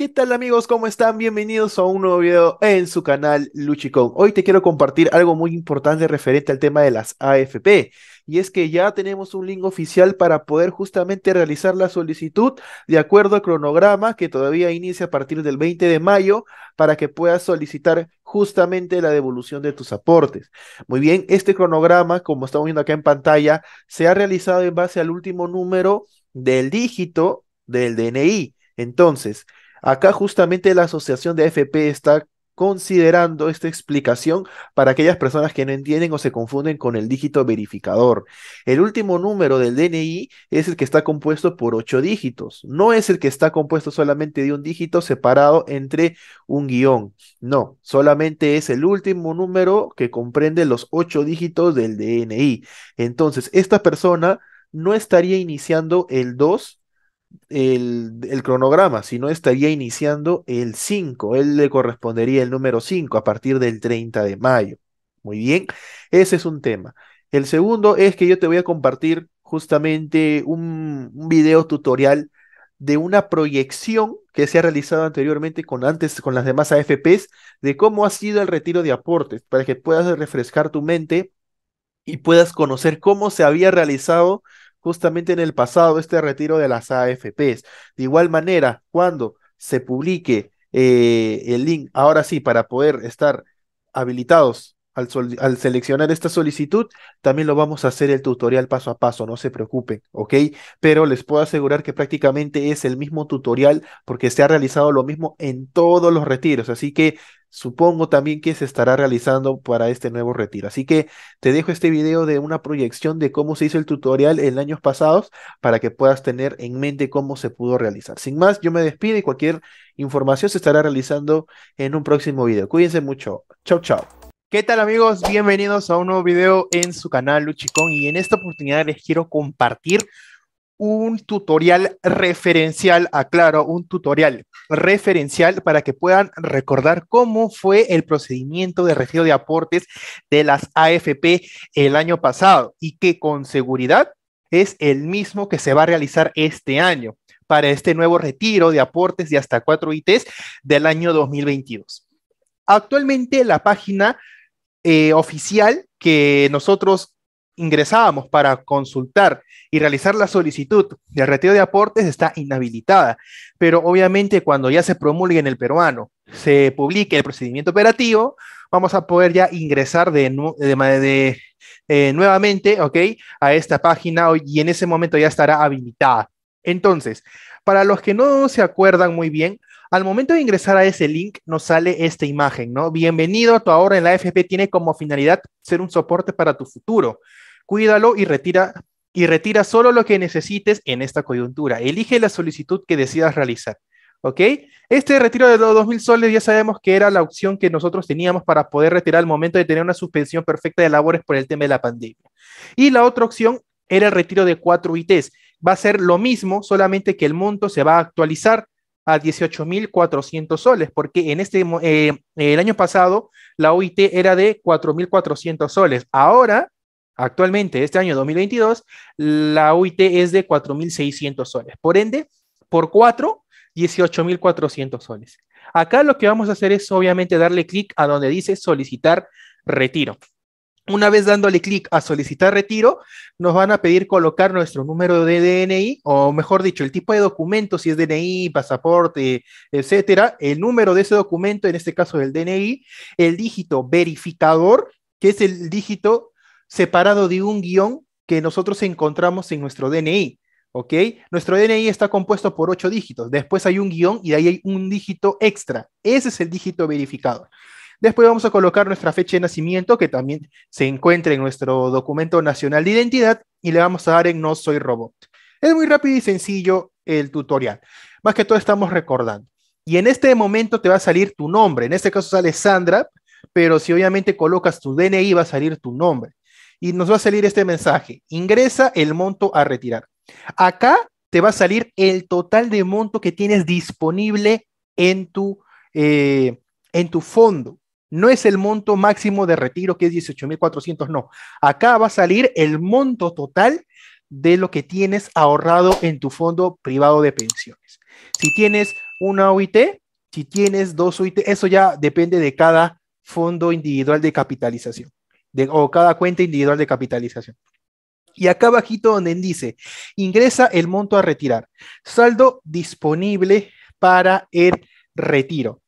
¿Qué tal amigos? ¿Cómo están? Bienvenidos a un nuevo video en su canal Luchicón. Hoy te quiero compartir algo muy importante referente al tema de las AFP. Y es que ya tenemos un link oficial para poder justamente realizar la solicitud de acuerdo a cronograma que todavía inicia a partir del 20 de mayo para que puedas solicitar justamente la devolución de tus aportes. Muy bien, este cronograma, como estamos viendo acá en pantalla, se ha realizado en base al último número del dígito del DNI. Entonces, Acá justamente la Asociación de AFP está considerando esta explicación para aquellas personas que no entienden o se confunden con el dígito verificador. El último número del DNI es el que está compuesto por ocho dígitos, no es el que está compuesto solamente de un dígito separado entre un guión, no, solamente es el último número que comprende los ocho dígitos del DNI. Entonces, esta persona no estaría iniciando el 2 el, cronograma, si no estaría iniciando el 5, él le correspondería el número 5 a partir del 30 de mayo. Muy bien, ese es un tema. El segundo es que yo te voy a compartir justamente un, un video tutorial de una proyección que se ha realizado anteriormente con antes con las demás AFPs de cómo ha sido el retiro de aportes para que puedas refrescar tu mente y puedas conocer cómo se había realizado justamente en el pasado este retiro de las AFPs. De igual manera, cuando se publique eh, el link, ahora sí, para poder estar habilitados al, al, seleccionar esta solicitud, también lo vamos a hacer el tutorial paso a paso, no se preocupen, ¿ok? Pero les puedo asegurar que prácticamente es el mismo tutorial porque se ha realizado lo mismo en todos los retiros, así que supongo también que se estará realizando para este nuevo retiro. Así que te dejo este video de una proyección de cómo se hizo el tutorial en años pasados para que puedas tener en mente cómo se pudo realizar. Sin más, yo me despido y cualquier información se estará realizando en un próximo video. Cuídense mucho. Chau, chau. ¿Qué tal amigos? Bienvenidos a un nuevo video en su canal Luchicón y en esta oportunidad les quiero compartir un tutorial referencial, aclaro, un tutorial referencial para que puedan recordar cómo fue el procedimiento de retiro de aportes de las AFP el año pasado y que con seguridad es el mismo que se va a realizar este año para este nuevo retiro de aportes de hasta cuatro ITs del año 2022. Actualmente la página eh, oficial que nosotros ingresábamos para consultar y realizar la solicitud de retiro de aportes está inhabilitada, pero obviamente cuando ya se promulgue en el peruano, se publique el procedimiento operativo, vamos a poder ya ingresar de, de, eh, nuevamente, ¿ok? A esta página y en ese momento ya estará habilitada. Entonces, para los que no se acuerdan muy bien, al momento de ingresar a ese link nos sale esta imagen, ¿no? Bienvenido, a tu ahora en la AFP tiene como finalidad ser un soporte para tu futuro. Cuídalo y retira y retira solo lo que necesites en esta coyuntura. Elige la solicitud que decidas realizar. ¿Ok? Este retiro de los 2.000 soles ya sabemos que era la opción que nosotros teníamos para poder retirar al momento de tener una suspensión perfecta de labores por el tema de la pandemia. Y la otra opción era el retiro de cuatro UITs. Va a ser lo mismo, solamente que el monto se va a actualizar a 18.400 soles, porque en este, eh, el año pasado la OIT era de 4.400 soles. Ahora Actualmente, este año 2022, la UIT es de 4.600 soles. Por ende, por 4, 18.400 soles. Acá lo que vamos a hacer es obviamente darle clic a donde dice solicitar retiro. Una vez dándole clic a solicitar retiro, nos van a pedir colocar nuestro número de DNI, o mejor dicho, el tipo de documento, si es DNI, pasaporte, etcétera, el número de ese documento, en este caso del DNI, el dígito verificador, que es el dígito separado de un guión que nosotros encontramos en nuestro DNI. ¿Ok? Nuestro DNI está compuesto por ocho dígitos. Después hay un guión y ahí hay un dígito extra. Ese es el dígito verificado. Después vamos a colocar nuestra fecha de nacimiento, que también se encuentra en nuestro documento nacional de identidad, y le vamos a dar en No Soy Robot. Es muy rápido y sencillo el tutorial. Más que todo estamos recordando. Y en este momento te va a salir tu nombre. En este caso sale Sandra, pero si obviamente colocas tu DNI va a salir tu nombre y nos va a salir este mensaje. Ingresa el monto a retirar. Acá te va a salir el total de monto que tienes disponible en tu, eh, en tu fondo. No es el monto máximo de retiro que es 18.400, no. Acá va a salir el monto total de lo que tienes ahorrado en tu fondo privado de pensiones. Si tienes una OIT, si tienes dos OIT, eso ya depende de cada fondo individual de capitalización de, o cada cuenta individual de capitalización. Y acá abajito donde dice, ingresa el monto a retirar, saldo disponible para el retiro,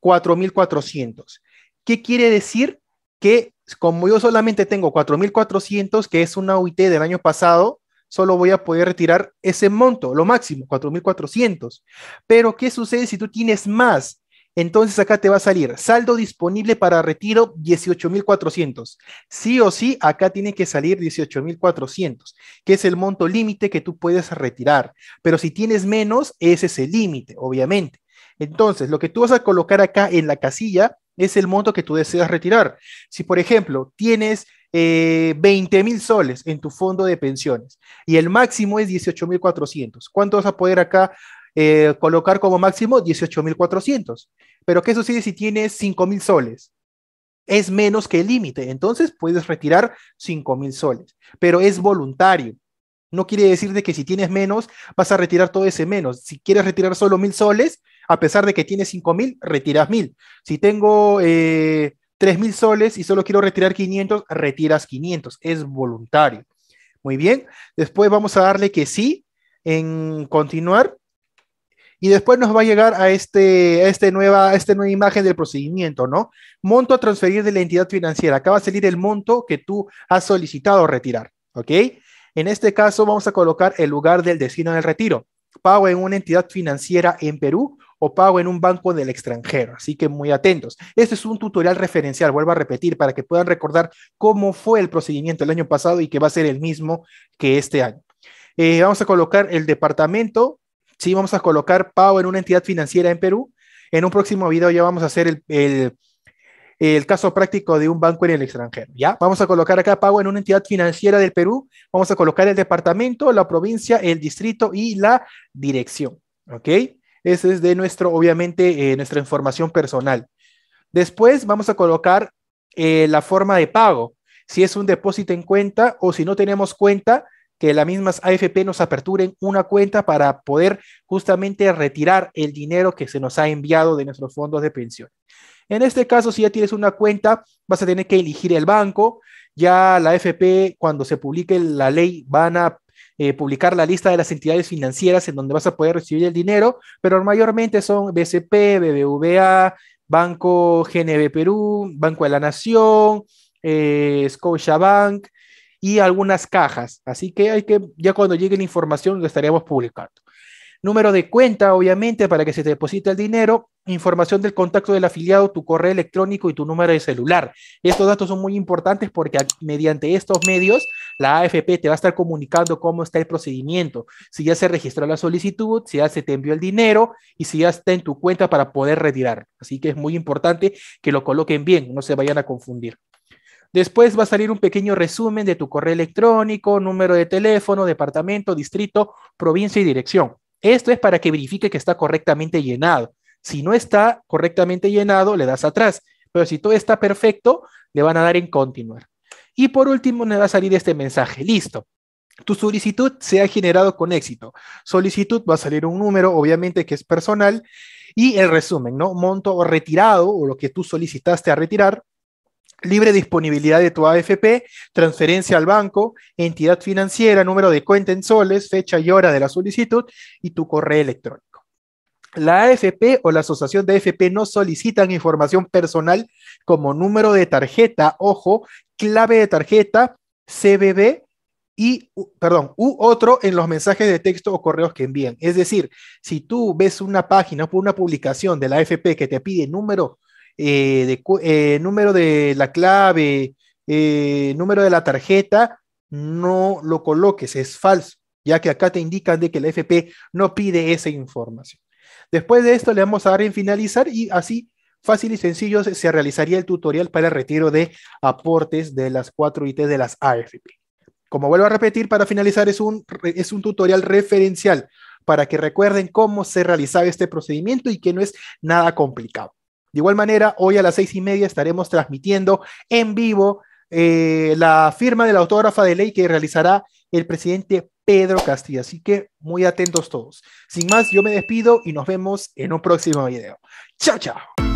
4.400. ¿Qué quiere decir? Que como yo solamente tengo 4.400, que es una UIT del año pasado, solo voy a poder retirar ese monto, lo máximo, 4.400. Pero, ¿qué sucede si tú tienes más? Entonces acá te va a salir saldo disponible para retiro 18.400. Sí o sí, acá tiene que salir 18.400, que es el monto límite que tú puedes retirar. Pero si tienes menos, ese es el límite, obviamente. Entonces, lo que tú vas a colocar acá en la casilla es el monto que tú deseas retirar. Si, por ejemplo, tienes eh, mil soles en tu fondo de pensiones y el máximo es 18.400, ¿cuánto vas a poder acá eh, colocar como máximo 18.400. Pero ¿qué sucede si tienes 5.000 soles? Es menos que el límite, entonces puedes retirar 5.000 soles, pero es voluntario. No quiere decir de que si tienes menos, vas a retirar todo ese menos. Si quieres retirar solo 1.000 soles, a pesar de que tienes 5.000, retiras 1.000. Si tengo... Eh, tres 3.000 soles y solo quiero retirar 500, retiras 500, es voluntario. Muy bien, después vamos a darle que sí en continuar y después nos va a llegar a, este, este nueva, esta nueva imagen del procedimiento, ¿no? Monto a transferir de la entidad financiera. Acá va a salir el monto que tú has solicitado retirar, ¿ok? En este caso vamos a colocar el lugar del destino del retiro. Pago en una entidad financiera en Perú o pago en un banco del extranjero. Así que muy atentos. Este es un tutorial referencial, vuelvo a repetir, para que puedan recordar cómo fue el procedimiento el año pasado y que va a ser el mismo que este año. Eh, vamos a colocar el departamento sí vamos a colocar pago en una entidad financiera en Perú. En un próximo video ya vamos a hacer el, caso práctico de un banco en el extranjero. Ya vamos a colocar acá pago en una entidad financiera del Perú. Vamos a colocar el departamento, la provincia, el distrito y la dirección. ¿Ok? Ese es de nuestro, obviamente, eh, nuestra información personal. Después vamos a colocar eh, la forma de pago. Si es un depósito en cuenta o si no tenemos cuenta, que las mismas AFP nos aperturen una cuenta para poder justamente retirar el dinero que se nos ha enviado de nuestros fondos de pensión. En este caso, si ya tienes una cuenta, vas a tener que elegir el banco. Ya la AFP, cuando se publique la ley, van a eh, publicar la lista de las entidades financieras en donde vas a poder recibir el dinero, pero mayormente son BCP, BBVA, Banco GNB Perú, Banco de la Nación, eh, Scotiabank, y algunas cajas. Así que hay que, ya cuando llegue la información, lo estaremos publicando. Número de cuenta, obviamente, para que se te deposite el dinero, información del contacto del afiliado, tu correo electrónico y tu número de celular. Estos datos son muy importantes porque mediante estos medios, la AFP te va a estar comunicando cómo está el procedimiento, si ya se registró la solicitud, si ya se te envió el dinero y si ya está en tu cuenta para poder retirar. Así que es muy importante que lo coloquen bien, no se vayan a confundir. Después va a salir un pequeño resumen de tu correo electrónico, número de teléfono, departamento, distrito, provincia y dirección. Esto es para que verifique que está correctamente llenado. Si no está correctamente llenado, le das atrás. Pero si todo está perfecto, le van a dar en continuar. Y por último, le va a salir este mensaje. Listo. Tu solicitud se ha generado con éxito. Solicitud va a salir un número, obviamente que es personal, y el resumen, ¿no? Monto retirado o lo que tú solicitaste a retirar, libre disponibilidad de tu AFP, transferencia al banco, entidad financiera, número de cuenta en soles, fecha y hora de la solicitud y tu correo electrónico. La AFP o la Asociación de AFP no solicitan información personal como número de tarjeta, ojo, clave de tarjeta, CBB y, perdón, u otro en los mensajes de texto o correos que envían. Es decir, si tú ves una página o una publicación de la AFP que te pide número eh, de, eh, número de la clave, eh, número de la tarjeta, no lo coloques, es falso, ya que acá te indican de que la FP no pide esa información. Después de esto le vamos a dar en finalizar y así fácil y sencillo se realizaría el tutorial para el retiro de aportes de las 4 IT de las AFP. Como vuelvo a repetir, para finalizar es un, es un tutorial referencial para que recuerden cómo se realizaba este procedimiento y que no es nada complicado. De igual manera, hoy a las seis y media estaremos transmitiendo en vivo eh, la firma de la autógrafa de ley que realizará el presidente Pedro Castillo. Así que muy atentos todos. Sin más, yo me despido y nos vemos en un próximo video. Chao, chao.